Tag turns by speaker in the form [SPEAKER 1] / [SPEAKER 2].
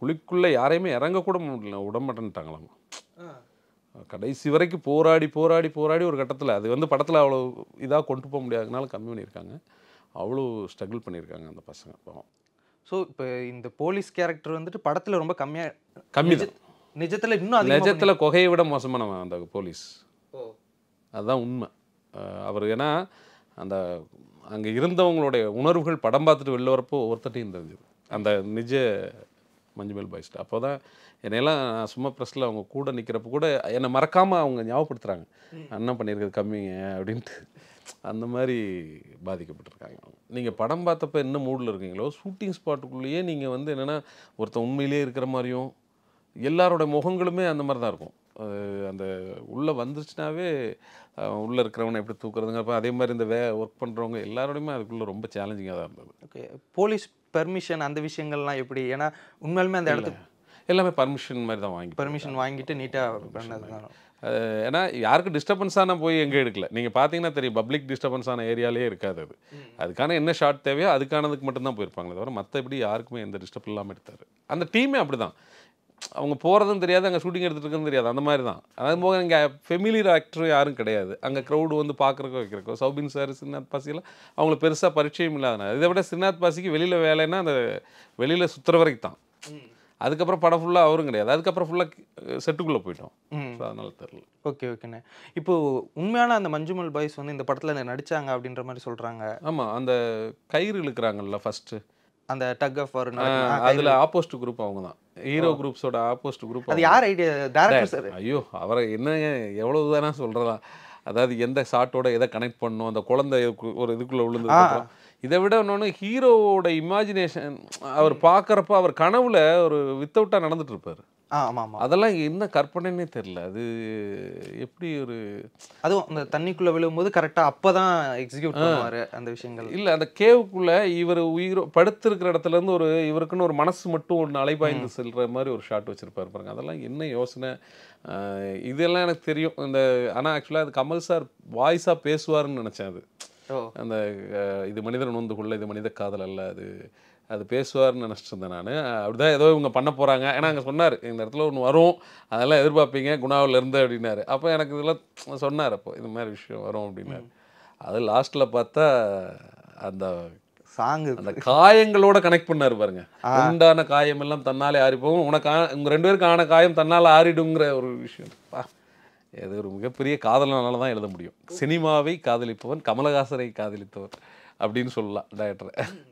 [SPEAKER 1] குழிக்குள்ளே யாரையுமே இறங்கக்கூட முடியல விடமாட்டேன்ட்டாங்களாம் கடைசி வரைக்கும் போராடி போராடி போராடி ஒரு கட்டத்தில் அது வந்து படத்தில் அவ்வளோ இதாக கொண்டு போக முடியாதுனால கம்மி பண்ணியிருக்காங்க அவ்வளோ ஸ்ட்ரகிள் பண்ணியிருக்காங்க அந்த பசங்க பாவம்
[SPEAKER 2] ஸோ இப்போ இந்த போலீஸ் கேரக்டர் வந்துட்டு படத்தில் ரொம்ப கம்மியாக கம்மி நிஜத்தில் இன்னும் நிஜத்தில்
[SPEAKER 1] கொகையை விட மோசமானவன் அந்த போலீஸ் அதுதான் உண்மை அவர் ஏன்னா அந்த அங்கே இருந்தவங்களுடைய உணர்வுகள் படம் பார்த்துட்டு வெளில வரப்போ ஒவ்வொருத்தட்டையும் தெரிஞ்சது அந்த நிஜ மஞ்சுமேல் பாய்ஸ்ட் அப்போ தான் என்னையெல்லாம் நான் சும்மா ப்ரெஸ்ஸில் அவங்க கூட நிற்கிறப்ப கூட என்னை மறக்காமல் அவங்க ஞாபகப்படுத்துகிறாங்க அண்ணன் பண்ணியிருக்கிறது கம்மிங்க அப்படின்ட்டு அந்த மாதிரி பாதிக்கப்பட்டிருக்காங்க நீங்கள் படம் பார்த்தப்ப என்ன மூடில் இருக்கீங்களோ ஷூட்டிங் ஸ்பாட்டுக்குள்ளேயே நீங்கள் வந்து என்னென்னா ஒருத்தன் உண்மையிலே இருக்கிற மாதிரியும் எல்லாரோட முகங்களுமே அந்த மாதிரி தான் இருக்கும் அந்த உள்ளே வந்துருச்சுனாவே உள்ளே இருக்கிறவனை எப்படி தூக்குறதுங்க அதே மாதிரி இந்த வே ஒர்க் பண்ணுறவங்க எல்லாரோடையுமே
[SPEAKER 2] அதுக்குள்ளே ரொம்ப சேலஞ்சிங்காக தான் இருந்தது ஓகே போலீஸ் பெர்மிஷன் அந்த விஷயங்கள்லாம் எப்படி ஏன்னா உண்மையாலுமே அந்த இடத்துக்கு எல்லாமே பர்மிஷன் மாதிரி தான் வாங்கி பர்மிஷன் வாங்கிட்டு நீட்டாக பண்ணது தான் ஏன்னா
[SPEAKER 1] யாருக்கும் டிஸ்டர்பன்ஸான போய் எங்கே எடுக்கல நீங்கள் பார்த்தீங்கன்னா தெரியும் பப்ளிக் டிஸ்டர்பன்ஸான ஏரியாலே இருக்காது அது அதுக்கான என்ன ஷார்ட் தேவையோ அதுக்கானதுக்கு மட்டும்தான் போயிருப்பாங்களே தவிர மற்றபடி யாருக்குமே எந்த டிஸ்டர்ப் இல்லாமல் எடுத்தார் அந்த டீமே அப்படி தான் அவங்க போகிறதும் தெரியாது அங்கே ஷூட்டிங் எடுத்துகிட்டு இருக்குன்னு தெரியாது அந்த மாதிரி தான் அது போக இங்கே ஃபெமிலியர் ஆக்டர் யாரும் கிடையாது அங்கே க்ரௌடு வந்து பார்க்குறக்கோ வைக்கிறக்கோ சௌபின் சார் சின்னாத் பாசிலாம் அவங்களுக்கு பெருசாக பரிச்சயம் இல்லாதனால இதை விட சின்னாத் பாசிக்கு வெளியில் வேலைன்னா அந்த வெளியில் சுற்றுற வரைக்கும் தான்
[SPEAKER 2] அதுக்கப்புறம் படம் ஃபுல்லாக அவரும் கிடையாது அதுக்கப்புறம் ஃபுல்லாக செட்டுக்குள்ளே போயிட்டோம் ஸோ அதனால் தெரில ஓகே ஓகேண்ணே இப்போது உண்மையான அந்த மஞ்சுமல் பாய்ஸ் வந்து இந்த படத்தில் நடித்தாங்க அப்படின்ற மாதிரி சொல்கிறாங்க ஆமாம் அந்த கயிறு இழுக்கிறாங்கல்ல ஃபஸ்ட்டு அந்த டக் ஆஃப் வார் அதுல
[SPEAKER 1] ஆப்போஸ்ட் குரூப் அவங்க தான் ஹீரோ குரூப்ஸோட ஆப்போஸ்ட் குரூப் அது யார்
[SPEAKER 2] ஐடியா டேரக்டர் சார்
[SPEAKER 1] ஐயோ அவரை என்ன எவ்வளவு தானே சொல்றதா அதாவது எந்த ஷாட்டோட எதை கனெக்ட் பண்ணும் அந்த குழந்தை ஒரு இதுக்குள்ள விழுந்து இதை விட இன்னொன்று ஹீரோவோட இமேஜினேஷன் அவர் பார்க்குறப்ப அவர் கனவுல ஒரு
[SPEAKER 2] வித்தவுட்டாக நடந்துட்டு இருப்பார் ஆமாம் ஆமாம் அதெல்லாம் என்ன கற்பனைன்னே தெரில அது எப்படி ஒரு அதுவும் அந்த தண்ணிக்குள்ளே விழும்போது கரெக்டாக அப்போ தான் எக்ஸிக்யூட் பண்ணுவார் அந்த விஷயங்கள்
[SPEAKER 1] இல்லை அந்த கேவுக்குள்ளே இவர் உயிர் படுத்திருக்கிற இருந்து ஒரு இவருக்குன்னு ஒரு மனசு மட்டும் ஒன்று அலைபாய்ந்து செல்ற மாதிரி ஒரு ஷாட் வச்சிருப்பாரு பாருங்க அதெல்லாம் என்ன யோசனை இதெல்லாம் எனக்கு தெரியும் இந்த ஆனால் ஆக்சுவலாக அது கமல் சார் வாய்ஸாக பேசுவாருன்னு நினச்சேன் அது அந்த இது மனிதன் உணர்ந்து கொள்ள இது மனித காதல் அல்ல அது அது பேசுவார்னு நினச்சிட்டு இருந்தேன் நான் அப்படிதான் ஏதோ இவங்க பண்ண போகிறாங்க ஏன்னா அங்கே சொன்னார் இந்த இடத்துல ஒன்று வரும் அதெல்லாம் எதிர்பார்ப்பீங்க குணாவில் இருந்து அப்படின்னாரு அப்போ எனக்கு இதெல்லாம் சொன்னார் அப்போ இந்த மாதிரி விஷயம் வரும் அப்படின்னாரு அது லாஸ்ட்டில் பார்த்தா அந்த சாங் அந்த காயங்களோட கனெக்ட் பண்ணார் பாருங்க உண்டான காயம் எல்லாம் தன்னாலே ஆறிப்போகும் உனக்கு உங்க ரெண்டு பேருக்கு ஆன காயம் தன்னால் ஆறிடுங்கிற ஒரு விஷயம் அது ஒரு மிகப்பெரிய காதலனால தான் எழுத முடியும் சினிமாவை காதலிப்பவன் கமலஹாசனை காதலித்தவன் அப்படின்னு சொல்லலாம் டேரக்டரை